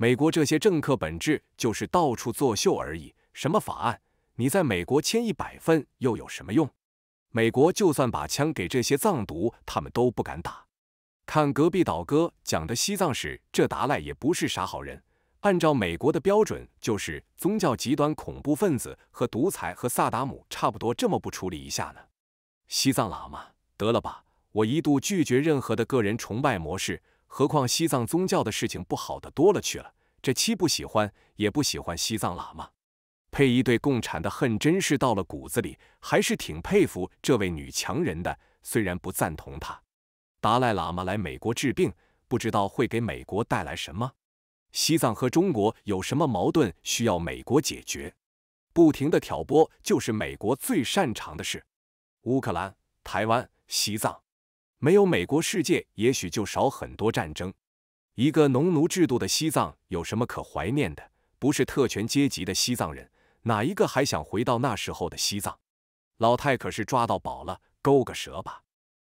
美国这些政客本质就是到处作秀而已。什么法案？你在美国签一百份又有什么用？美国就算把枪给这些藏独，他们都不敢打。看隔壁岛哥讲的西藏史，这达赖也不是啥好人。按照美国的标准，就是宗教极端恐怖分子和独裁，和萨达姆差不多，这么不处理一下呢？西藏喇嘛，得了吧！我一度拒绝任何的个人崇拜模式。何况西藏宗教的事情不好的多了去了，这七不喜欢也不喜欢西藏喇嘛。佩仪对共产的恨真是到了骨子里，还是挺佩服这位女强人的，虽然不赞同她。达赖喇嘛来美国治病，不知道会给美国带来什么。西藏和中国有什么矛盾需要美国解决？不停的挑拨就是美国最擅长的事。乌克兰、台湾、西藏。没有美国世界，也许就少很多战争。一个农奴制度的西藏有什么可怀念的？不是特权阶级的西藏人，哪一个还想回到那时候的西藏？老太可是抓到宝了，勾个蛇吧。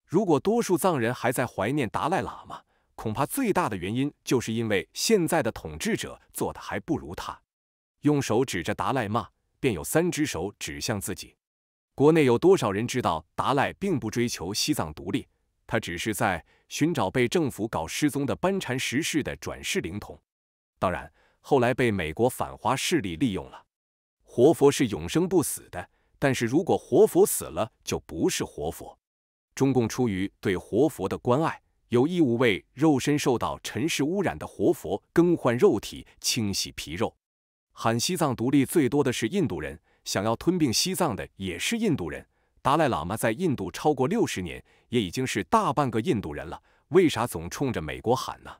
如果多数藏人还在怀念达赖喇嘛，恐怕最大的原因就是因为现在的统治者做的还不如他。用手指着达赖骂，便有三只手指向自己。国内有多少人知道达赖并不追求西藏独立？他只是在寻找被政府搞失踪的班禅石氏的转世灵童，当然后来被美国反华势力利用了。活佛是永生不死的，但是如果活佛死了，就不是活佛。中共出于对活佛的关爱，有义务为肉身受到尘世污染的活佛更换肉体、清洗皮肉。喊西藏独立最多的是印度人，想要吞并西藏的也是印度人。达赖喇嘛在印度超过六十年，也已经是大半个印度人了，为啥总冲着美国喊呢？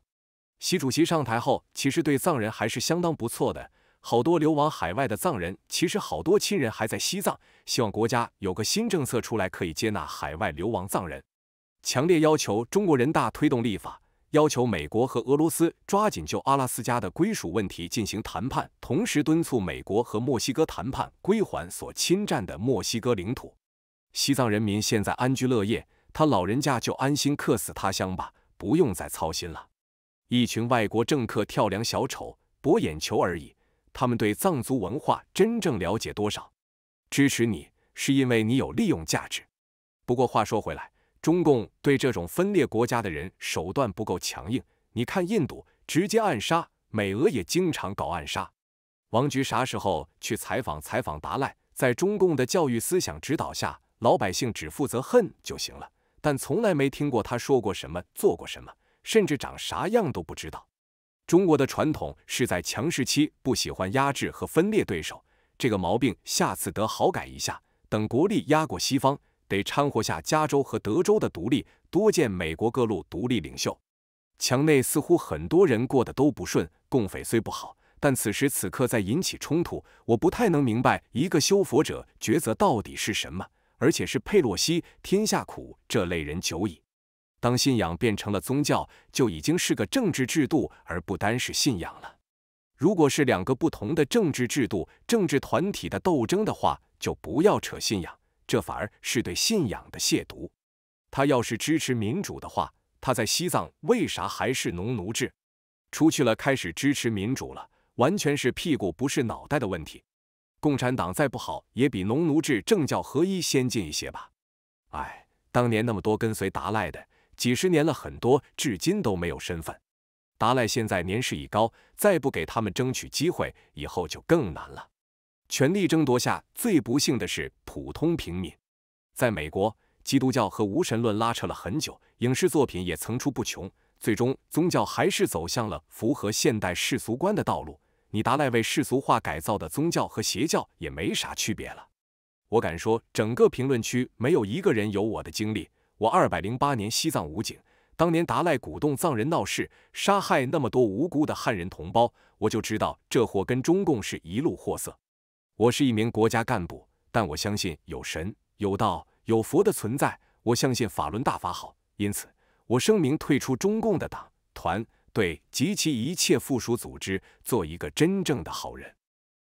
习主席上台后，其实对藏人还是相当不错的。好多流亡海外的藏人，其实好多亲人还在西藏，希望国家有个新政策出来，可以接纳海外流亡藏人。强烈要求中国人大推动立法，要求美国和俄罗斯抓紧就阿拉斯加的归属问题进行谈判，同时敦促美国和墨西哥谈判归还所侵占的墨西哥领土。西藏人民现在安居乐业，他老人家就安心客死他乡吧，不用再操心了。一群外国政客跳梁小丑，博眼球而已。他们对藏族文化真正了解多少？支持你是因为你有利用价值。不过话说回来，中共对这种分裂国家的人手段不够强硬。你看印度直接暗杀，美俄也经常搞暗杀。王局啥时候去采访采访达赖？在中共的教育思想指导下。老百姓只负责恨就行了，但从来没听过他说过什么、做过什么，甚至长啥样都不知道。中国的传统是在强势期不喜欢压制和分裂对手，这个毛病下次得好改一下。等国力压过西方，得掺和下加州和德州的独立，多见美国各路独立领袖。墙内似乎很多人过得都不顺，共匪虽不好，但此时此刻在引起冲突，我不太能明白一个修佛者抉择到底是什么。而且是佩洛西，天下苦这类人久矣。当信仰变成了宗教，就已经是个政治制度，而不单是信仰了。如果是两个不同的政治制度、政治团体的斗争的话，就不要扯信仰，这反而是对信仰的亵渎。他要是支持民主的话，他在西藏为啥还是农奴制？出去了开始支持民主了，完全是屁股不是脑袋的问题。共产党再不好，也比农奴制、政教合一先进一些吧。哎，当年那么多跟随达赖的，几十年了，很多至今都没有身份。达赖现在年事已高，再不给他们争取机会，以后就更难了。权力争夺下，最不幸的是普通平民。在美国，基督教和无神论拉扯了很久，影视作品也层出不穷，最终宗教还是走向了符合现代世俗观的道路。你达赖为世俗化改造的宗教和邪教也没啥区别了。我敢说，整个评论区没有一个人有我的经历。我二百零八年西藏武警，当年达赖鼓动藏人闹事，杀害那么多无辜的汉人同胞，我就知道这货跟中共是一路货色。我是一名国家干部，但我相信有神、有道、有佛的存在，我相信法轮大法好，因此我声明退出中共的党团。对及其一切附属组织做一个真正的好人。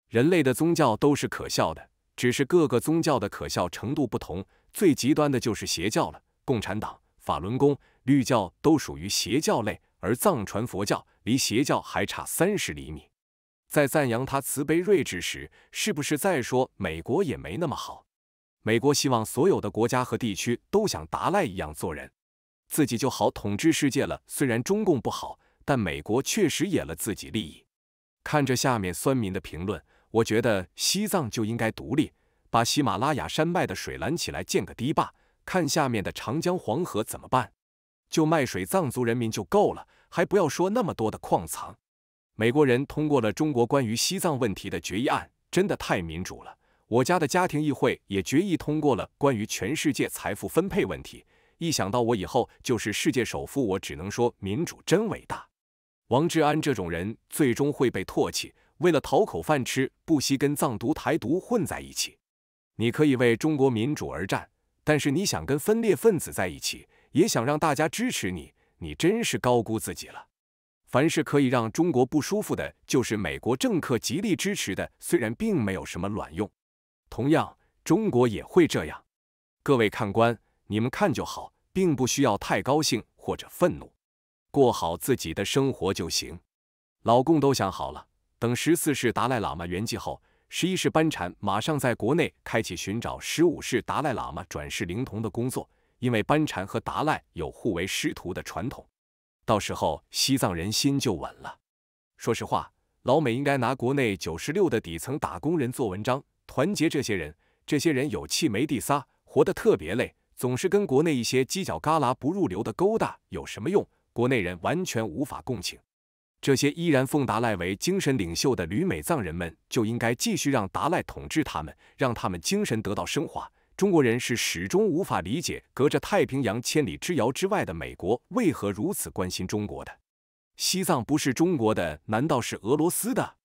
人类的宗教都是可笑的，只是各个宗教的可笑程度不同。最极端的就是邪教了。共产党、法轮功、律教都属于邪教类，而藏传佛教离邪教还差三十厘米。在赞扬他慈悲睿智时，是不是再说美国也没那么好？美国希望所有的国家和地区都像达赖一样做人，自己就好统治世界了。虽然中共不好。但美国确实演了自己利益。看着下面酸民的评论，我觉得西藏就应该独立，把喜马拉雅山脉的水拦起来建个堤坝，看下面的长江黄河怎么办？就卖水藏族人民就够了，还不要说那么多的矿藏。美国人通过了中国关于西藏问题的决议案，真的太民主了。我家的家庭议会也决议通过了关于全世界财富分配问题。一想到我以后就是世界首富，我只能说民主真伟大。王志安这种人最终会被唾弃。为了讨口饭吃，不惜跟藏独、台独混在一起。你可以为中国民主而战，但是你想跟分裂分子在一起，也想让大家支持你，你真是高估自己了。凡是可以让中国不舒服的，就是美国政客极力支持的，虽然并没有什么卵用。同样，中国也会这样。各位看官，你们看就好，并不需要太高兴或者愤怒。过好自己的生活就行。老共都想好了，等十四世达赖喇嘛圆寂后，十一世班禅马上在国内开启寻找十五世达赖喇嘛转世灵童的工作，因为班禅和达赖有互为师徒的传统。到时候西藏人心就稳了。说实话，老美应该拿国内九十六的底层打工人做文章，团结这些人。这些人有气没地撒，活得特别累，总是跟国内一些犄角旮旯不入流的勾搭，有什么用？国内人完全无法共情，这些依然奉达赖为精神领袖的旅美藏人们就应该继续让达赖统治他们，让他们精神得到升华。中国人是始终无法理解，隔着太平洋千里之遥之外的美国为何如此关心中国的。西藏不是中国的，难道是俄罗斯的？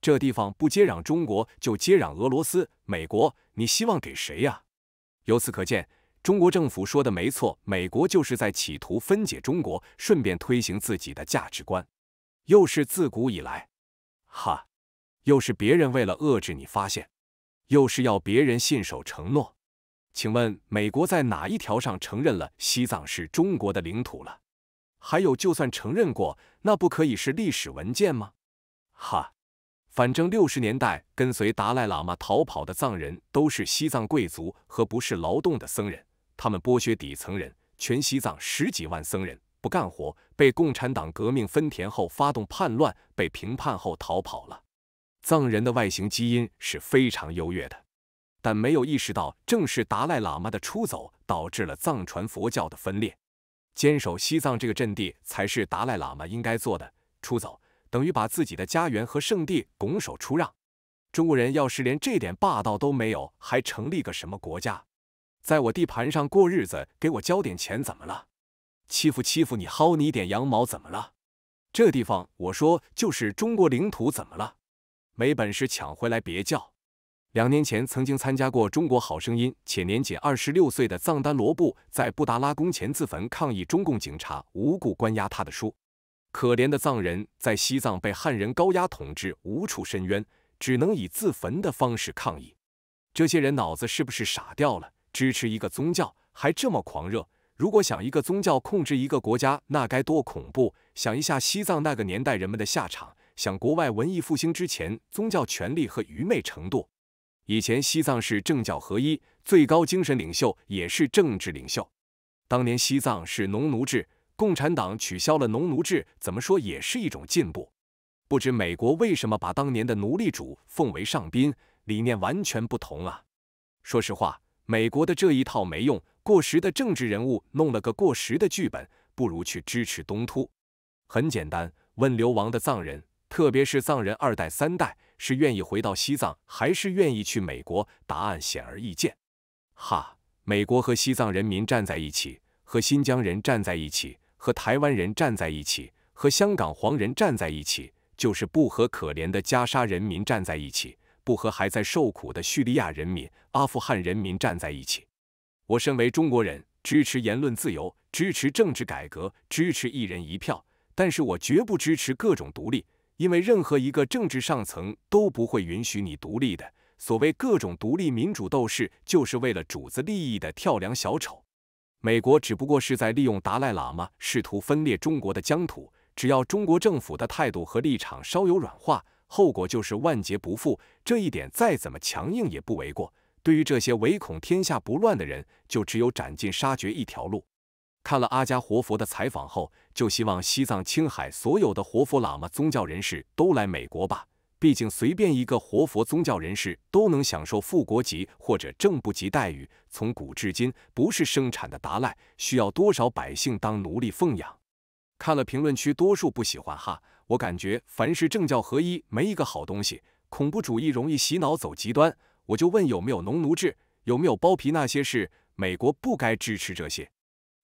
这地方不接壤中国，就接壤俄罗斯、美国，你希望给谁呀？由此可见。中国政府说的没错，美国就是在企图分解中国，顺便推行自己的价值观。又是自古以来，哈，又是别人为了遏制你发现，又是要别人信守承诺。请问美国在哪一条上承认了西藏是中国的领土了？还有，就算承认过，那不可以是历史文件吗？哈，反正六十年代跟随达赖喇嘛逃跑的藏人都是西藏贵族和不是劳动的僧人。他们剥削底层人，全西藏十几万僧人不干活，被共产党革命分田后发动叛乱，被平叛后逃跑了。藏人的外形基因是非常优越的，但没有意识到，正是达赖喇嘛的出走导致了藏传佛教的分裂。坚守西藏这个阵地才是达赖喇嘛应该做的。出走等于把自己的家园和圣地拱手出让。中国人要是连这点霸道都没有，还成立个什么国家？在我地盘上过日子，给我交点钱怎么了？欺负欺负你薅你点羊毛怎么了？这地方我说就是中国领土怎么了？没本事抢回来别叫。两年前曾经参加过中国好声音，且年仅二十六岁的藏丹罗布在布达拉宫前自焚抗议中共警察无故关押他的书。可怜的藏人，在西藏被汉人高压统治，无处伸冤，只能以自焚的方式抗议。这些人脑子是不是傻掉了？支持一个宗教还这么狂热，如果想一个宗教控制一个国家，那该多恐怖！想一下西藏那个年代人们的下场，想国外文艺复兴之前宗教权力和愚昧程度。以前西藏是政教合一，最高精神领袖也是政治领袖。当年西藏是农奴制，共产党取消了农奴制，怎么说也是一种进步。不知美国为什么把当年的奴隶主奉为上宾，理念完全不同啊！说实话。美国的这一套没用，过时的政治人物弄了个过时的剧本，不如去支持东突。很简单，问流亡的藏人，特别是藏人二代、三代，是愿意回到西藏，还是愿意去美国？答案显而易见。哈，美国和西藏人民站在一起，和新疆人站在一起，和台湾人站在一起，和香港黄人站在一起，就是不和可怜的加沙人民站在一起。不和还在受苦的叙利亚人民、阿富汗人民站在一起。我身为中国人，支持言论自由，支持政治改革，支持一人一票。但是我绝不支持各种独立，因为任何一个政治上层都不会允许你独立的。所谓各种独立民主斗士，就是为了主子利益的跳梁小丑。美国只不过是在利用达赖喇嘛，试图分裂中国的疆土。只要中国政府的态度和立场稍有软化，后果就是万劫不复，这一点再怎么强硬也不为过。对于这些唯恐天下不乱的人，就只有斩尽杀绝一条路。看了阿加活佛的采访后，就希望西藏、青海所有的活佛喇嘛宗教人士都来美国吧。毕竟随便一个活佛宗教人士都能享受副国籍或者正部级待遇。从古至今，不是生产的达赖需要多少百姓当奴隶奉养？看了评论区，多数不喜欢哈。我感觉，凡是政教合一，没一个好东西。恐怖主义容易洗脑走极端。我就问有没有农奴制，有没有包皮那些事？美国不该支持这些，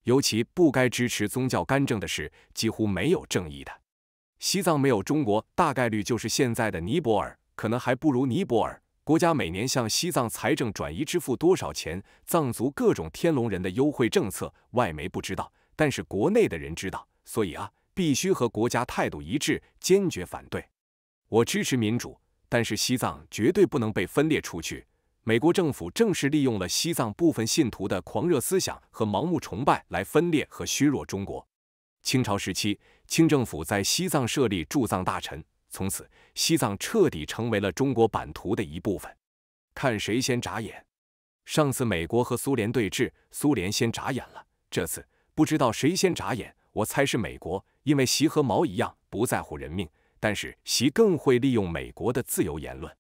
尤其不该支持宗教干政的事，几乎没有正义的。西藏没有中国，大概率就是现在的尼泊尔，可能还不如尼泊尔。国家每年向西藏财政转移支付多少钱？藏族各种天龙人的优惠政策，外媒不知道，但是国内的人知道。所以啊。必须和国家态度一致，坚决反对。我支持民主，但是西藏绝对不能被分裂出去。美国政府正是利用了西藏部分信徒的狂热思想和盲目崇拜来分裂和削弱中国。清朝时期，清政府在西藏设立驻藏大臣，从此西藏彻底成为了中国版图的一部分。看谁先眨眼。上次美国和苏联对峙，苏联先眨眼了。这次不知道谁先眨眼。我猜是美国，因为习和毛一样不在乎人命，但是习更会利用美国的自由言论，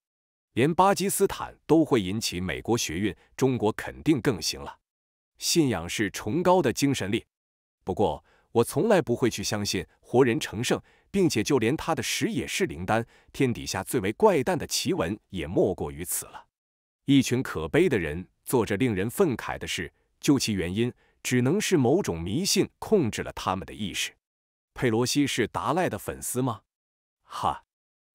连巴基斯坦都会引起美国学运，中国肯定更行了。信仰是崇高的精神力，不过我从来不会去相信活人成圣，并且就连他的食也是灵丹，天底下最为怪诞的奇闻也莫过于此了。一群可悲的人做着令人愤慨的事，究其原因。只能是某种迷信控制了他们的意识。佩罗西是达赖的粉丝吗？哈，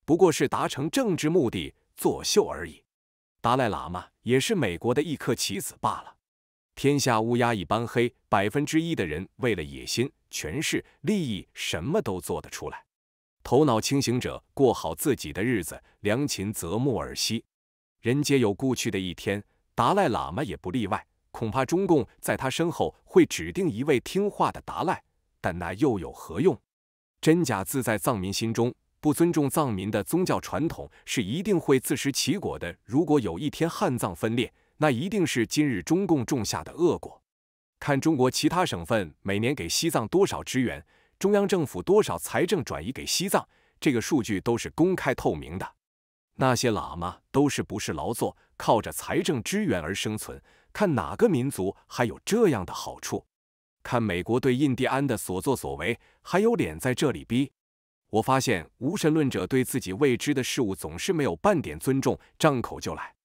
不过是达成政治目的作秀而已。达赖喇嘛也是美国的一颗棋子罢了。天下乌鸦一般黑，百分之一的人为了野心、权势、利益，什么都做得出来。头脑清醒者过好自己的日子，良禽择木而栖。人皆有故去的一天，达赖喇嘛也不例外。恐怕中共在他身后会指定一位听话的达赖，但那又有何用？真假自在藏民心中，不尊重藏民的宗教传统是一定会自食其果的。如果有一天汉藏分裂，那一定是今日中共种下的恶果。看中国其他省份每年给西藏多少支援，中央政府多少财政转移给西藏，这个数据都是公开透明的。那些喇嘛都是不是劳作，靠着财政支援而生存。看哪个民族还有这样的好处？看美国对印第安的所作所为，还有脸在这里逼？我发现无神论者对自己未知的事物总是没有半点尊重，张口就来。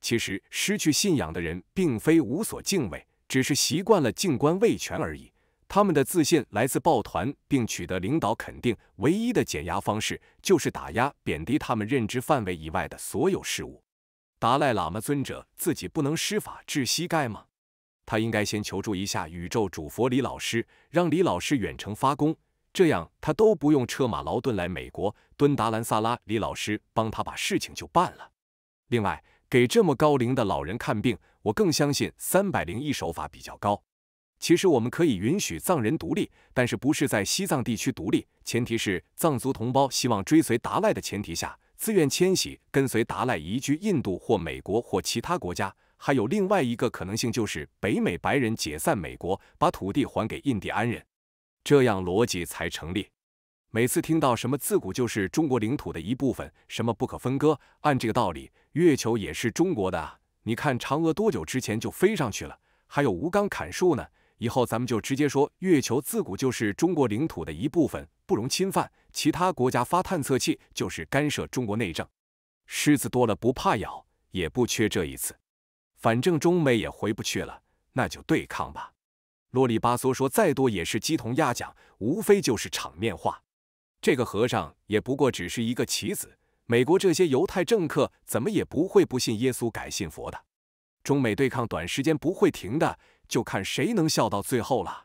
其实失去信仰的人并非无所敬畏，只是习惯了静观未权而已。他们的自信来自抱团并取得领导肯定，唯一的减压方式就是打压贬低他们认知范围以外的所有事物。达赖喇嘛尊者自己不能施法治膝盖吗？他应该先求助一下宇宙主佛李老师，让李老师远程发功，这样他都不用车马劳顿来美国，蹲达兰萨拉，李老师帮他把事情就办了。另外，给这么高龄的老人看病，我更相信三百零一手法比较高。其实我们可以允许藏人独立，但是不是在西藏地区独立，前提是藏族同胞希望追随达赖的前提下。自愿迁徙，跟随达赖移居印度或美国或其他国家，还有另外一个可能性，就是北美白人解散美国，把土地还给印第安人，这样逻辑才成立。每次听到什么自古就是中国领土的一部分，什么不可分割，按这个道理，月球也是中国的啊！你看嫦娥多久之前就飞上去了，还有吴刚砍树呢。以后咱们就直接说，月球自古就是中国领土的一部分，不容侵犯。其他国家发探测器就是干涉中国内政，狮子多了不怕咬，也不缺这一次。反正中美也回不去了，那就对抗吧。啰里吧嗦说再多也是鸡同鸭讲，无非就是场面话。这个和尚也不过只是一个棋子，美国这些犹太政客怎么也不会不信耶稣改信佛的。中美对抗短时间不会停的，就看谁能笑到最后了。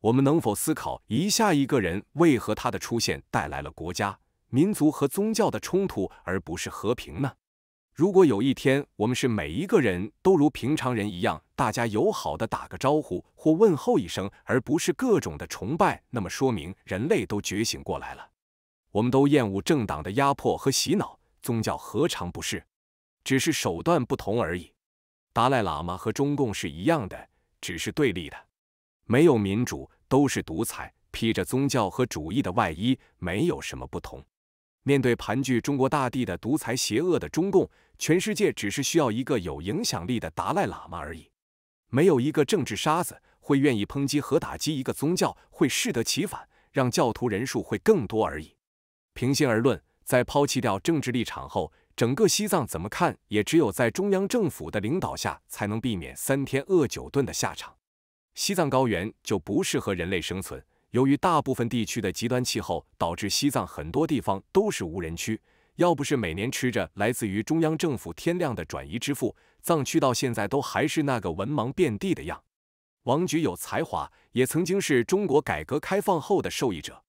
我们能否思考一下，一个人为何他的出现带来了国家、民族和宗教的冲突，而不是和平呢？如果有一天，我们是每一个人都如平常人一样，大家友好的打个招呼或问候一声，而不是各种的崇拜，那么说明人类都觉醒过来了。我们都厌恶政党的压迫和洗脑，宗教何尝不是？只是手段不同而已。达赖喇嘛和中共是一样的，只是对立的。没有民主都是独裁，披着宗教和主义的外衣，没有什么不同。面对盘踞中国大地的独裁邪恶的中共，全世界只是需要一个有影响力的达赖喇嘛而已。没有一个政治沙子会愿意抨击和打击一个宗教，会适得其反，让教徒人数会更多而已。平心而论，在抛弃掉政治立场后，整个西藏怎么看也只有在中央政府的领导下，才能避免三天饿九顿的下场。西藏高原就不适合人类生存，由于大部分地区的极端气候，导致西藏很多地方都是无人区。要不是每年吃着来自于中央政府天量的转移支付，藏区到现在都还是那个文盲遍地的样。王菊有才华，也曾经是中国改革开放后的受益者，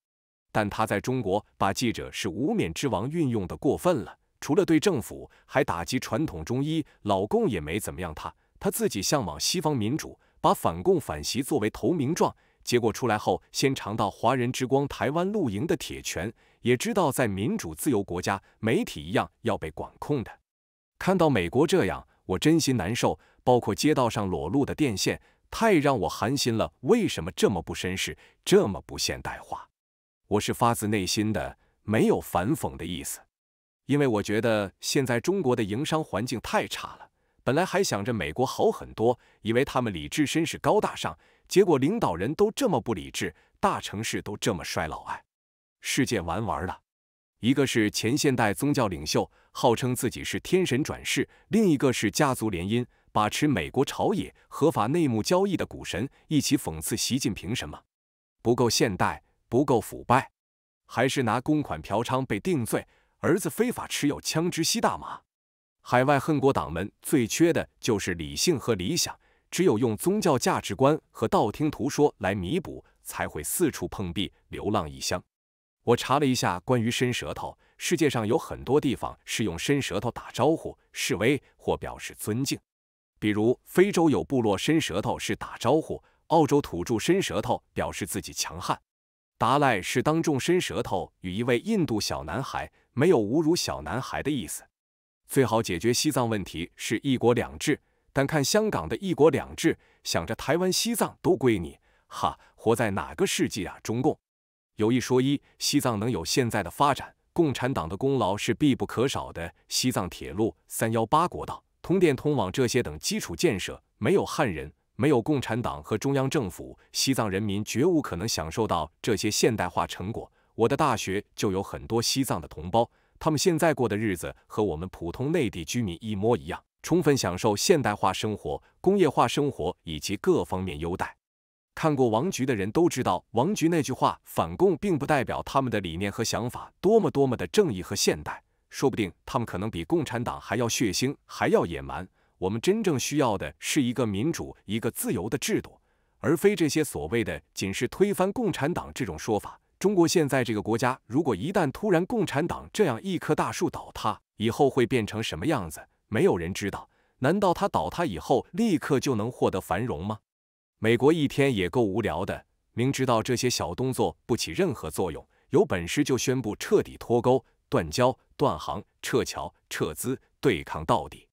但他在中国把记者是无冕之王运用的过分了，除了对政府，还打击传统中医，老共也没怎么样他。他自己向往西方民主。把反共反习作为投名状，结果出来后，先尝到华人之光台湾露营的铁拳，也知道在民主自由国家，媒体一样要被管控的。看到美国这样，我真心难受。包括街道上裸露的电线，太让我寒心了。为什么这么不绅士，这么不现代化？我是发自内心的，没有反讽的意思，因为我觉得现在中国的营商环境太差了。本来还想着美国好很多，以为他们理智、绅士、高大上，结果领导人都这么不理智，大城市都这么衰老，哎，世界玩完了。一个是前现代宗教领袖，号称自己是天神转世；另一个是家族联姻把持美国朝野、合法内幕交易的股神，一起讽刺习近平什么不够现代、不够腐败，还是拿公款嫖娼被定罪，儿子非法持有枪支吸大麻。海外恨国党们最缺的就是理性和理想，只有用宗教价值观和道听途说来弥补，才会四处碰壁，流浪异乡。我查了一下关于伸舌头，世界上有很多地方是用伸舌头打招呼、示威或表示尊敬，比如非洲有部落伸舌头是打招呼，澳洲土著伸舌头表示自己强悍，达赖是当众伸舌头与一位印度小男孩，没有侮辱小男孩的意思。最好解决西藏问题是一国两制，但看香港的一国两制，想着台湾、西藏都归你，哈，活在哪个世纪啊？中共有一说一，西藏能有现在的发展，共产党的功劳是必不可少的。西藏铁路、三幺八国道、通电、通网这些等基础建设，没有汉人，没有共产党和中央政府，西藏人民绝无可能享受到这些现代化成果。我的大学就有很多西藏的同胞。他们现在过的日子和我们普通内地居民一模一样，充分享受现代化生活、工业化生活以及各方面优待。看过王菊的人都知道，王菊那句话“反共并不代表他们的理念和想法多么多么的正义和现代”，说不定他们可能比共产党还要血腥，还要野蛮。我们真正需要的是一个民主、一个自由的制度，而非这些所谓的“仅是推翻共产党”这种说法。中国现在这个国家，如果一旦突然共产党这样一棵大树倒塌，以后会变成什么样子？没有人知道。难道它倒塌以后立刻就能获得繁荣吗？美国一天也够无聊的，明知道这些小动作不起任何作用，有本事就宣布彻底脱钩、断交、断航、撤侨、撤资，对抗到底。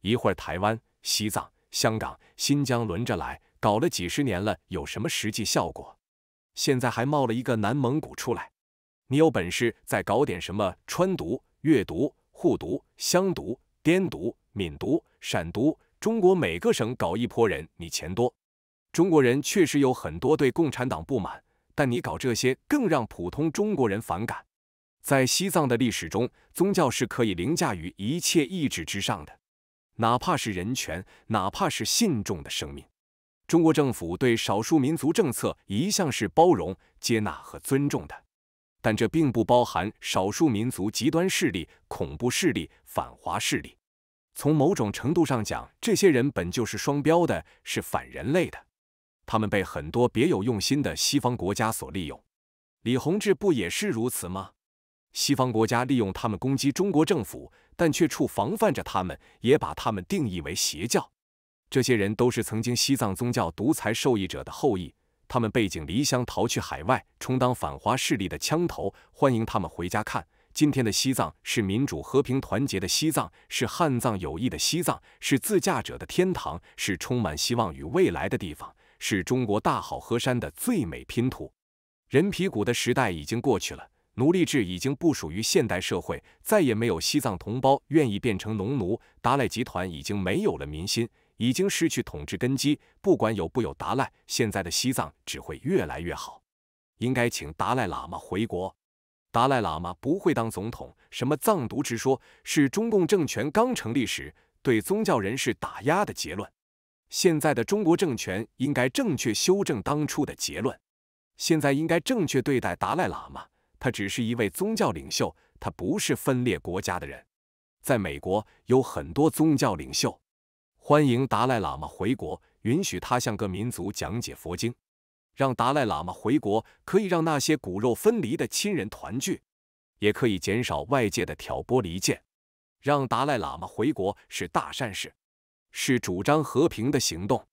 一会儿台湾、西藏、香港、新疆轮着来，搞了几十年了，有什么实际效果？现在还冒了一个南蒙古出来，你有本事再搞点什么川独、粤独、沪独、湘独、滇独、闽独、陕独，中国每个省搞一泼人，你钱多。中国人确实有很多对共产党不满，但你搞这些更让普通中国人反感。在西藏的历史中，宗教是可以凌驾于一切意志之上的，哪怕是人权，哪怕是信众的生命。中国政府对少数民族政策一向是包容、接纳和尊重的，但这并不包含少数民族极端势力、恐怖势力、反华势力。从某种程度上讲，这些人本就是双标的，是反人类的。他们被很多别有用心的西方国家所利用，李洪志不也是如此吗？西方国家利用他们攻击中国政府，但却处防范着他们，也把他们定义为邪教。这些人都是曾经西藏宗教独裁受益者的后裔，他们背井离乡逃去海外，充当反华势力的枪头。欢迎他们回家！看，今天的西藏是民主、和平、团结的西藏，是汉藏友谊的西藏，是自驾者的天堂，是充满希望与未来的地方，是中国大好河山的最美拼图。人皮鼓的时代已经过去了，奴隶制已经不属于现代社会，再也没有西藏同胞愿意变成农奴。达赖集团已经没有了民心。已经失去统治根基，不管有不有达赖，现在的西藏只会越来越好。应该请达赖喇嘛回国。达赖喇嘛不会当总统。什么藏独之说，是中共政权刚成立时对宗教人士打压的结论。现在的中国政权应该正确修正当初的结论。现在应该正确对待达赖喇嘛，他只是一位宗教领袖，他不是分裂国家的人。在美国有很多宗教领袖。欢迎达赖喇嘛回国，允许他向各民族讲解佛经。让达赖喇嘛回国，可以让那些骨肉分离的亲人团聚，也可以减少外界的挑拨离间。让达赖喇嘛回国是大善事，是主张和平的行动，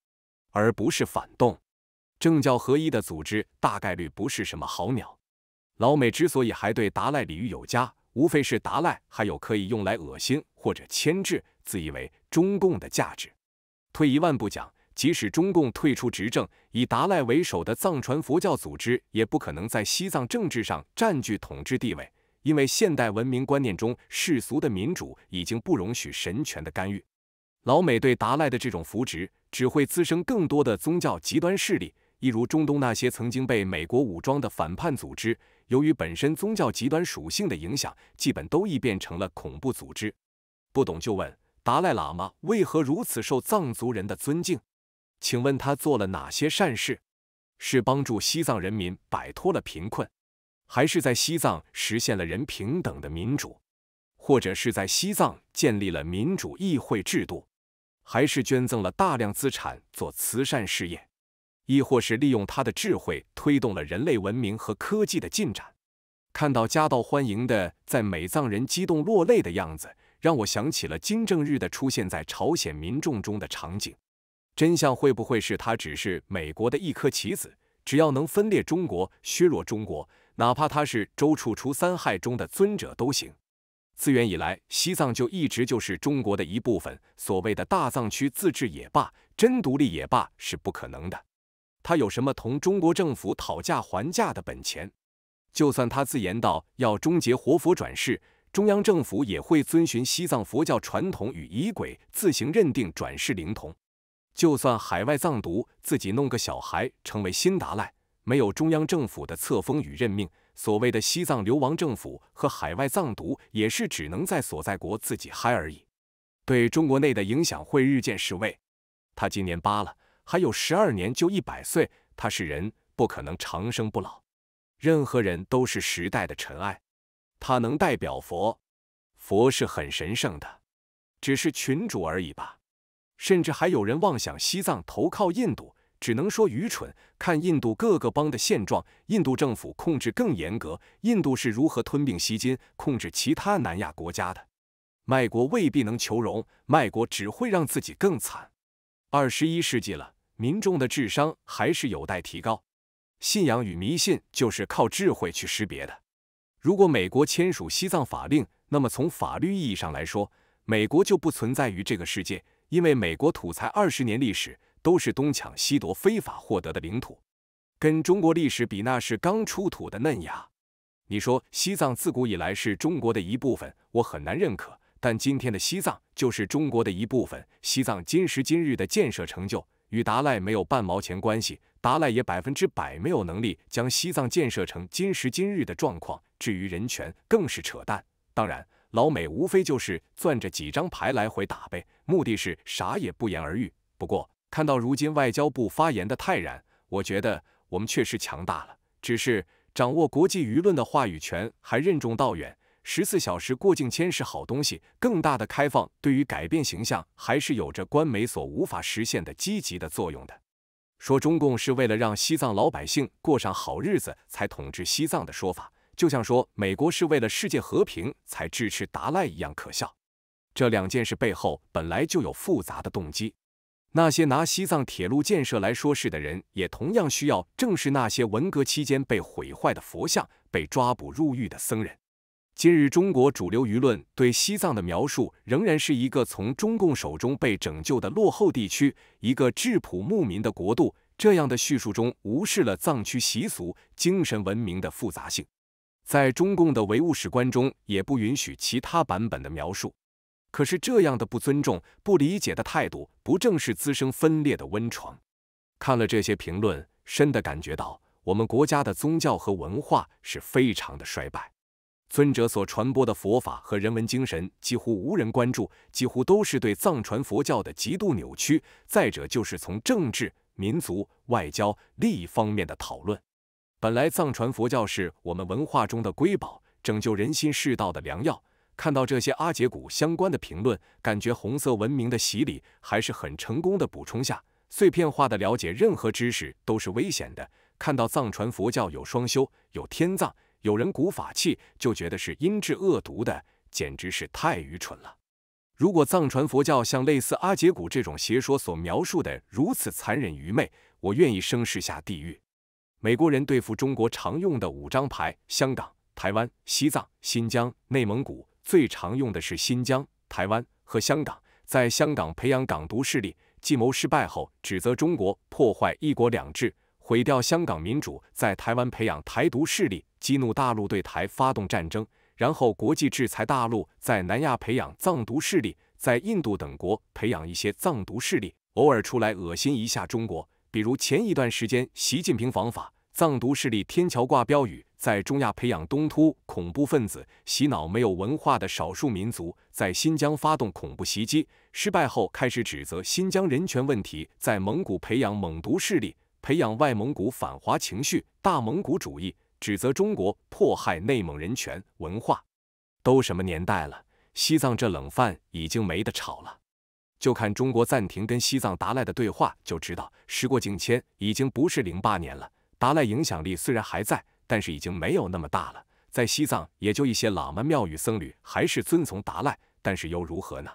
而不是反动、政教合一的组织。大概率不是什么好鸟。老美之所以还对达赖礼遇有加，无非是达赖还有可以用来恶心或者牵制，自以为。中共的价值，退一万步讲，即使中共退出执政，以达赖为首的藏传佛教组织也不可能在西藏政治上占据统治地位，因为现代文明观念中，世俗的民主已经不容许神权的干预。老美对达赖的这种扶植，只会滋生更多的宗教极端势力，一如中东那些曾经被美国武装的反叛组织，由于本身宗教极端属性的影响，基本都异变成了恐怖组织。不懂就问。达赖喇嘛为何如此受藏族人的尊敬？请问他做了哪些善事？是帮助西藏人民摆脱了贫困，还是在西藏实现了人平等的民主，或者是在西藏建立了民主议会制度，还是捐赠了大量资产做慈善事业，亦或是利用他的智慧推动了人类文明和科技的进展？看到家道欢迎的在美藏人激动落泪的样子。让我想起了金正日的出现在朝鲜民众中的场景，真相会不会是他只是美国的一颗棋子？只要能分裂中国、削弱中国，哪怕他是周处除三害中的尊者都行。自远以来，西藏就一直就是中国的一部分，所谓的大藏区自治也罢，真独立也罢，是不可能的。他有什么同中国政府讨价还价的本钱？就算他自言道要终结活佛转世。中央政府也会遵循西藏佛教传统与仪轨，自行认定转世灵童。就算海外藏独自己弄个小孩成为新达赖，没有中央政府的册封与任命，所谓的西藏流亡政府和海外藏独也是只能在所在国自己嗨而已。对中国内的影响会日渐式微。他今年八了，还有十二年就一百岁。他是人，不可能长生不老。任何人都是时代的尘埃。他能代表佛，佛是很神圣的，只是群主而已吧。甚至还有人妄想西藏投靠印度，只能说愚蠢。看印度各个邦的现状，印度政府控制更严格。印度是如何吞并锡金，控制其他南亚国家的？卖国未必能求荣，卖国只会让自己更惨。二十一世纪了，民众的智商还是有待提高。信仰与迷信就是靠智慧去识别的。如果美国签署西藏法令，那么从法律意义上来说，美国就不存在于这个世界，因为美国土财二十年历史，都是东抢西夺非法获得的领土，跟中国历史比那是刚出土的嫩芽。你说西藏自古以来是中国的一部分，我很难认可，但今天的西藏就是中国的一部分。西藏今时今日的建设成就与达赖没有半毛钱关系，达赖也百分之百没有能力将西藏建设成今时今日的状况。至于人权更是扯淡，当然，老美无非就是攥着几张牌来回打呗，目的是啥也不言而喻。不过，看到如今外交部发言的泰然，我觉得我们确实强大了，只是掌握国际舆论的话语权还任重道远。十四小时过境签是好东西，更大的开放对于改变形象还是有着官媒所无法实现的积极的作用的。说中共是为了让西藏老百姓过上好日子才统治西藏的说法。就像说美国是为了世界和平才支持达赖一样可笑，这两件事背后本来就有复杂的动机。那些拿西藏铁路建设来说事的人，也同样需要正视那些文革期间被毁坏的佛像、被抓捕入狱的僧人。今日中国主流舆论对西藏的描述，仍然是一个从中共手中被拯救的落后地区，一个质朴牧民的国度。这样的叙述中，无视了藏区习俗、精神文明的复杂性。在中共的唯物史观中，也不允许其他版本的描述。可是这样的不尊重、不理解的态度，不正是滋生分裂的温床？看了这些评论，深的感觉到我们国家的宗教和文化是非常的衰败。尊者所传播的佛法和人文精神几乎无人关注，几乎都是对藏传佛教的极度扭曲。再者就是从政治、民族、外交利益方面的讨论。本来藏传佛教是我们文化中的瑰宝，拯救人心世道的良药。看到这些阿杰古相关的评论，感觉红色文明的洗礼还是很成功的。补充下，碎片化的了解任何知识都是危险的。看到藏传佛教有双修、有天葬、有人古法器，就觉得是阴质恶毒的，简直是太愚蠢了。如果藏传佛教像类似阿杰古这种邪说所描述的如此残忍愚昧，我愿意生世下地狱。美国人对付中国常用的五张牌：香港、台湾、西藏、新疆、内蒙古。最常用的是新疆、台湾和香港。在香港培养港独势力，计谋失败后，指责中国破坏“一国两制”，毁掉香港民主；在台湾培养台独势力，激怒大陆对台发动战争，然后国际制裁大陆；在南亚培养藏独势力，在印度等国培养一些藏独势力，偶尔出来恶心一下中国。比如前一段时间，习近平访法，藏独势力天桥挂标语，在中亚培养东突恐怖分子，洗脑没有文化的少数民族，在新疆发动恐怖袭击，失败后开始指责新疆人权问题，在蒙古培养蒙独势力，培养外蒙古反华情绪、大蒙古主义，指责中国迫害内蒙人权文化，都什么年代了？西藏这冷饭已经没得炒了。就看中国暂停跟西藏达赖的对话，就知道时过境迁，已经不是零八年了。达赖影响力虽然还在，但是已经没有那么大了。在西藏，也就一些喇嘛庙宇僧侣还是遵从达赖，但是又如何呢？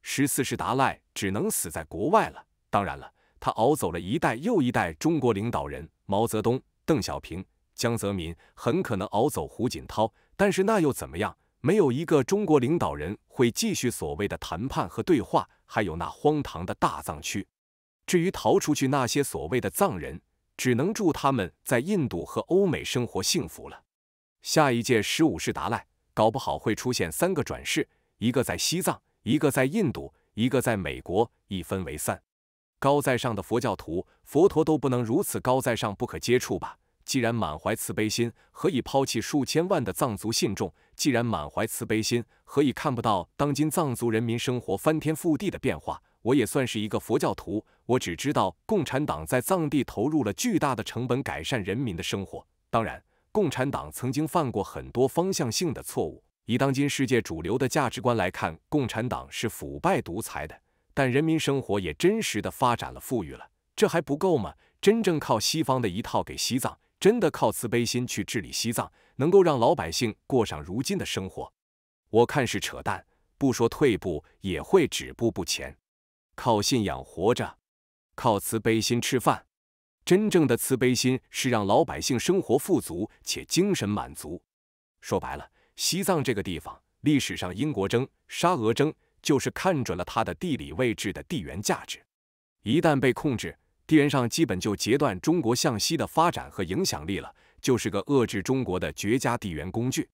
十四世达赖只能死在国外了。当然了，他熬走了一代又一代中国领导人，毛泽东、邓小平、江泽民，很可能熬走胡锦涛，但是那又怎么样？没有一个中国领导人会继续所谓的谈判和对话，还有那荒唐的大藏区。至于逃出去那些所谓的藏人，只能祝他们在印度和欧美生活幸福了。下一届十五世达赖，搞不好会出现三个转世，一个在西藏，一个在印度，一个在美国，一分为三。高在上的佛教徒，佛陀都不能如此高在上不可接触吧？既然满怀慈悲心，何以抛弃数千万的藏族信众？既然满怀慈悲心，何以看不到当今藏族人民生活翻天覆地的变化？我也算是一个佛教徒，我只知道共产党在藏地投入了巨大的成本改善人民的生活。当然，共产党曾经犯过很多方向性的错误。以当今世界主流的价值观来看，共产党是腐败独裁的，但人民生活也真实的发展了、富裕了，这还不够吗？真正靠西方的一套给西藏？真的靠慈悲心去治理西藏，能够让老百姓过上如今的生活，我看是扯淡。不说退步，也会止步不前。靠信仰活着，靠慈悲心吃饭。真正的慈悲心是让老百姓生活富足且精神满足。说白了，西藏这个地方，历史上英国争、沙俄争，就是看准了它的地理位置的地缘价值，一旦被控制。地缘上基本就截断中国向西的发展和影响力了，就是个遏制中国的绝佳地缘工具。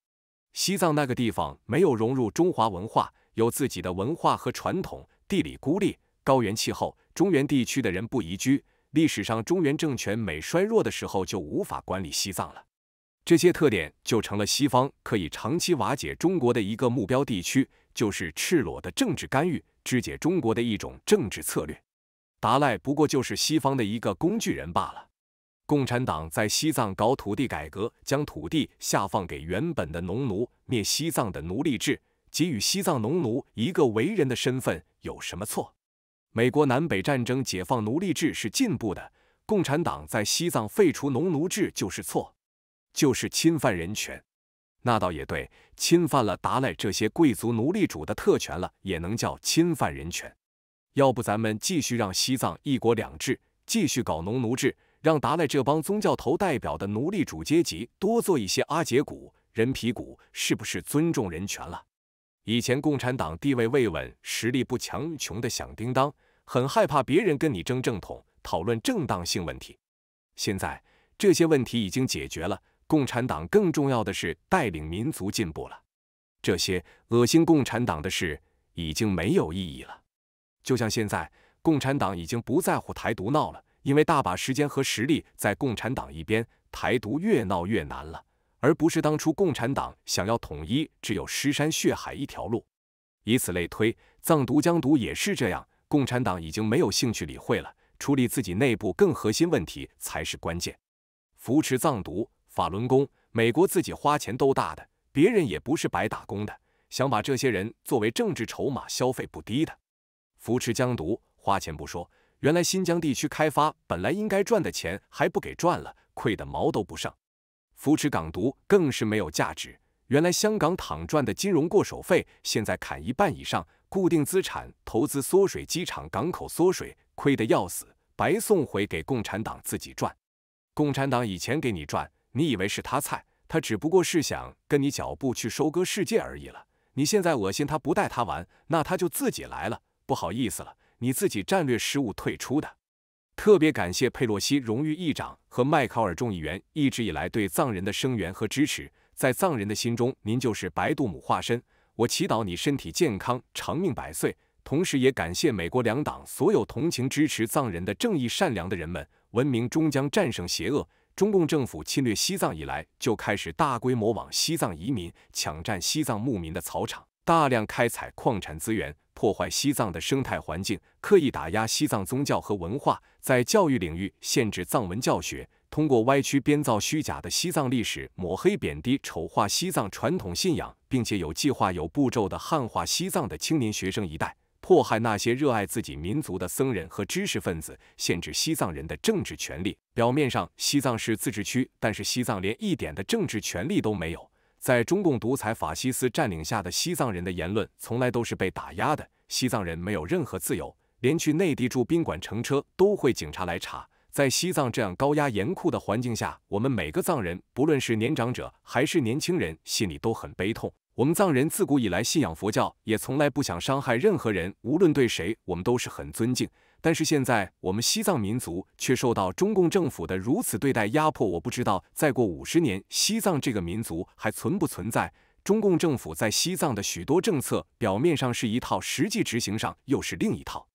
西藏那个地方没有融入中华文化，有自己的文化和传统，地理孤立，高原气候，中原地区的人不宜居。历史上中原政权每衰弱的时候就无法管理西藏了。这些特点就成了西方可以长期瓦解中国的一个目标地区，就是赤裸的政治干预、肢解中国的一种政治策略。达赖不过就是西方的一个工具人罢了。共产党在西藏搞土地改革，将土地下放给原本的农奴，灭西藏的奴隶制，给予西藏农奴一个为人的身份，有什么错？美国南北战争解放奴隶制是进步的，共产党在西藏废除农奴制就是错，就是侵犯人权。那倒也对，侵犯了达赖这些贵族奴隶主的特权了，也能叫侵犯人权。要不咱们继续让西藏一国两制，继续搞农奴制，让达赖这帮宗教头代表的奴隶主阶级多做一些阿杰骨、人皮骨，是不是尊重人权了？以前共产党地位未稳，实力不强，穷的响叮当，很害怕别人跟你争正统，讨论正当性问题。现在这些问题已经解决了，共产党更重要的是带领民族进步了。这些恶心共产党的事已经没有意义了。就像现在，共产党已经不在乎台独闹了，因为大把时间和实力在共产党一边，台独越闹越难了，而不是当初共产党想要统一只有尸山血海一条路。以此类推，藏独、疆独也是这样，共产党已经没有兴趣理会了，处理自己内部更核心问题才是关键。扶持藏独、法轮功，美国自己花钱都大的，别人也不是白打工的，想把这些人作为政治筹码，消费不低的。扶持疆独花钱不说，原来新疆地区开发本来应该赚的钱还不给赚了，亏得毛都不剩。扶持港独更是没有价值，原来香港躺赚的金融过手费，现在砍一半以上，固定资产投资缩水，机场港口缩水，亏得要死，白送回给共产党自己赚。共产党以前给你赚，你以为是他菜，他只不过是想跟你脚步去收割世界而已了。你现在恶心他不带他玩，那他就自己来了。不好意思了，你自己战略失误退出的。特别感谢佩洛西荣誉议长和迈考尔众议员一直以来对藏人的声援和支持，在藏人的心中，您就是白度母化身。我祈祷你身体健康，长命百岁。同时也感谢美国两党所有同情支持藏人的正义善良的人们，文明终将战胜邪恶。中共政府侵略西藏以来，就开始大规模往西藏移民，抢占西藏牧民的草场，大量开采矿产资源。破坏西藏的生态环境，刻意打压西藏宗教和文化，在教育领域限制藏文教学，通过歪曲编造虚假的西藏历史，抹黑贬低丑化西藏传统信仰，并且有计划有步骤的汉化西藏的青年学生一代，迫害那些热爱自己民族的僧人和知识分子，限制西藏人的政治权利。表面上西藏是自治区，但是西藏连一点的政治权利都没有。在中共独裁法西斯占领下的西藏人的言论从来都是被打压的，西藏人没有任何自由，连去内地住宾馆、乘车都会警察来查。在西藏这样高压严酷的环境下，我们每个藏人，不论是年长者还是年轻人，心里都很悲痛。我们藏人自古以来信仰佛教，也从来不想伤害任何人，无论对谁，我们都是很尊敬。但是现在，我们西藏民族却受到中共政府的如此对待压迫，我不知道再过五十年，西藏这个民族还存不存在？中共政府在西藏的许多政策，表面上是一套，实际执行上又是另一套。